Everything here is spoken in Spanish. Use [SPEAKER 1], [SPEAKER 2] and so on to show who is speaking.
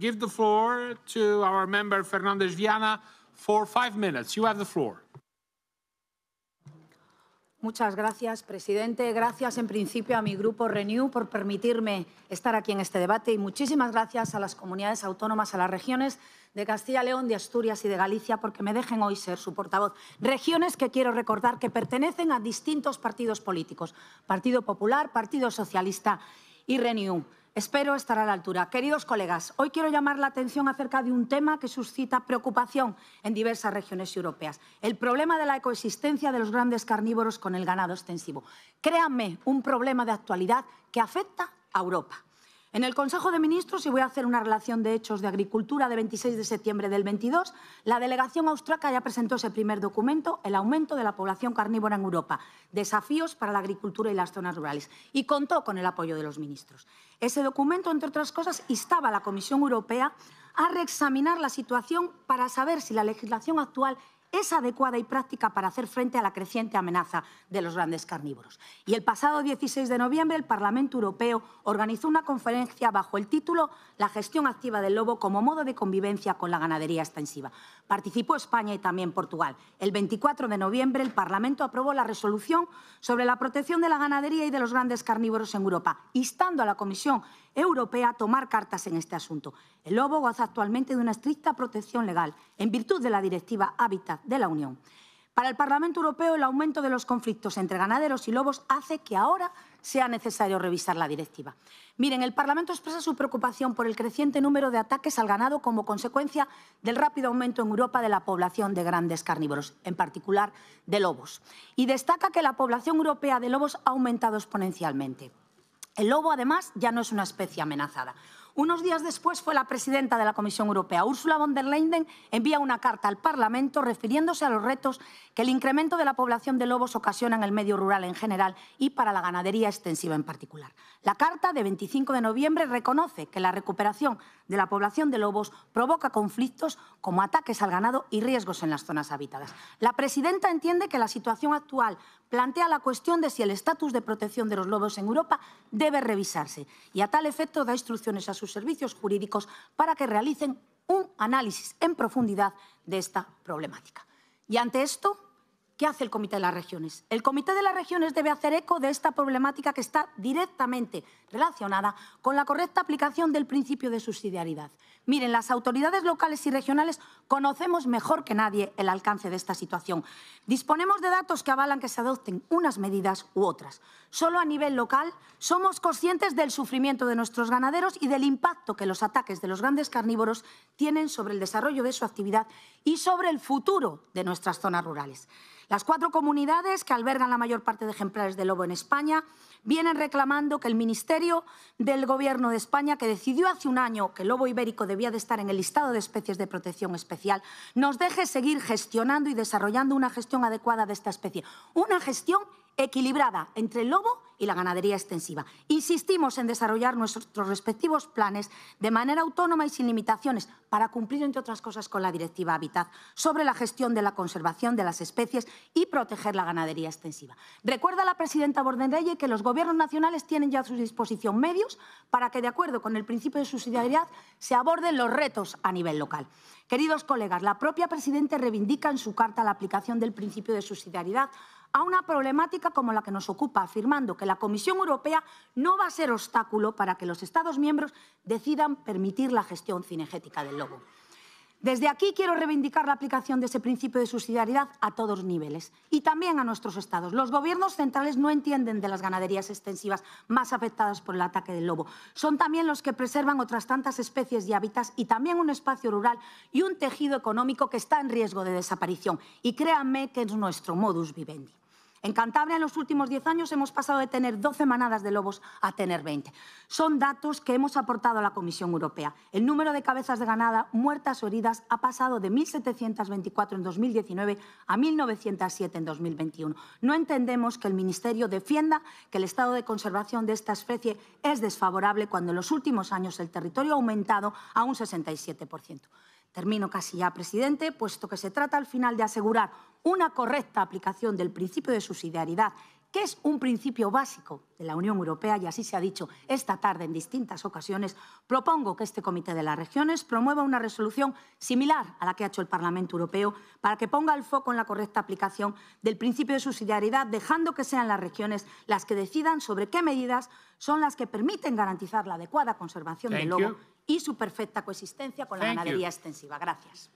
[SPEAKER 1] give the floor to our member Fernández Viana for five minutes. You have the floor. Muchas gracias, presidente. Gracias, en principio, a mi grupo Renew por permitirme estar aquí en este debate y muchísimas gracias a las comunidades autónomas, a las regiones de Castilla, León, de Asturias y de Galicia porque me dejen hoy ser su portavoz. Regiones que quiero recordar que pertenecen a distintos partidos políticos, Partido Popular, Partido Socialista y Renew. Espero estar a la altura. Queridos colegas, hoy quiero llamar la atención acerca de un tema que suscita preocupación en diversas regiones europeas, el problema de la coexistencia de los grandes carnívoros con el ganado extensivo. Créanme, un problema de actualidad que afecta a Europa. En el Consejo de Ministros, y voy a hacer una relación de hechos de agricultura de 26 de septiembre del 22, la delegación austraca ya presentó ese primer documento, el aumento de la población carnívora en Europa, desafíos para la agricultura y las zonas rurales, y contó con el apoyo de los ministros. Ese documento, entre otras cosas, instaba a la Comisión Europea a reexaminar la situación para saber si la legislación actual es adecuada y práctica para hacer frente a la creciente amenaza de los grandes carnívoros. Y el pasado 16 de noviembre el Parlamento Europeo organizó una conferencia bajo el título La gestión activa del lobo como modo de convivencia con la ganadería extensiva. Participó España y también Portugal. El 24 de noviembre el Parlamento aprobó la resolución sobre la protección de la ganadería y de los grandes carnívoros en Europa, instando a la Comisión Europea tomar cartas en este asunto. El lobo goza actualmente de una estricta protección legal en virtud de la Directiva Hábitat de la Unión. Para el Parlamento Europeo, el aumento de los conflictos entre ganaderos y lobos hace que ahora sea necesario revisar la directiva. Miren, el Parlamento expresa su preocupación por el creciente número de ataques al ganado como consecuencia del rápido aumento en Europa de la población de grandes carnívoros, en particular de lobos, y destaca que la población europea de lobos ha aumentado exponencialmente. El lobo, además, ya no es una especie amenazada. Unos días después fue la presidenta de la Comisión Europea, Ursula von der Leyen, envía una carta al Parlamento refiriéndose a los retos que el incremento de la población de lobos ocasiona en el medio rural en general y para la ganadería extensiva en particular. La carta de 25 de noviembre reconoce que la recuperación de la población de lobos provoca conflictos como ataques al ganado y riesgos en las zonas habitadas. La presidenta entiende que la situación actual plantea la cuestión de si el estatus de protección de los lobos en Europa debe revisarse y a tal efecto da instrucciones a sus servicios jurídicos para que realicen un análisis en profundidad de esta problemática. Y ante esto, ¿Qué hace el Comité de las Regiones? El Comité de las Regiones debe hacer eco de esta problemática que está directamente relacionada con la correcta aplicación del principio de subsidiariedad. Miren, las autoridades locales y regionales conocemos mejor que nadie el alcance de esta situación. Disponemos de datos que avalan que se adopten unas medidas u otras. Solo a nivel local somos conscientes del sufrimiento de nuestros ganaderos y del impacto que los ataques de los grandes carnívoros tienen sobre el desarrollo de su actividad y sobre el futuro de nuestras zonas rurales. Las cuatro comunidades que albergan la mayor parte de ejemplares de lobo en España vienen reclamando que el Ministerio del Gobierno de España, que decidió hace un año que el lobo ibérico debía de estar en el listado de especies de protección especial, nos deje seguir gestionando y desarrollando una gestión adecuada de esta especie. Una gestión equilibrada entre el lobo y la ganadería extensiva. Insistimos en desarrollar nuestros respectivos planes de manera autónoma y sin limitaciones para cumplir, entre otras cosas, con la Directiva Habitat sobre la gestión de la conservación de las especies y proteger la ganadería extensiva. Recuerda la presidenta Bordenreye que los gobiernos nacionales tienen ya a su disposición medios para que, de acuerdo con el principio de subsidiariedad, se aborden los retos a nivel local. Queridos colegas, la propia presidenta reivindica en su carta la aplicación del principio de subsidiariedad a una problemática como la que nos ocupa, afirmando que la Comisión Europea no va a ser obstáculo para que los Estados miembros decidan permitir la gestión cinegética del lobo. Desde aquí quiero reivindicar la aplicación de ese principio de subsidiariedad a todos niveles y también a nuestros estados. Los gobiernos centrales no entienden de las ganaderías extensivas más afectadas por el ataque del lobo. Son también los que preservan otras tantas especies y hábitats y también un espacio rural y un tejido económico que está en riesgo de desaparición. Y créanme que es nuestro modus vivendi. En Cantabria en los últimos 10 años hemos pasado de tener 12 manadas de lobos a tener 20. Son datos que hemos aportado a la Comisión Europea. El número de cabezas de ganada muertas o heridas ha pasado de 1.724 en 2019 a 1.907 en 2021. No entendemos que el Ministerio defienda que el estado de conservación de esta especie es desfavorable cuando en los últimos años el territorio ha aumentado a un 67%. Termino casi ya, presidente, puesto que se trata al final de asegurar una correcta aplicación del principio de subsidiariedad, que es un principio básico de la Unión Europea y así se ha dicho esta tarde en distintas ocasiones, propongo que este Comité de las Regiones promueva una resolución similar a la que ha hecho el Parlamento Europeo para que ponga el foco en la correcta aplicación del principio de subsidiariedad, dejando que sean las regiones las que decidan sobre qué medidas son las que permiten garantizar la adecuada conservación del lobo y su perfecta coexistencia con la ganadería extensiva. Gracias.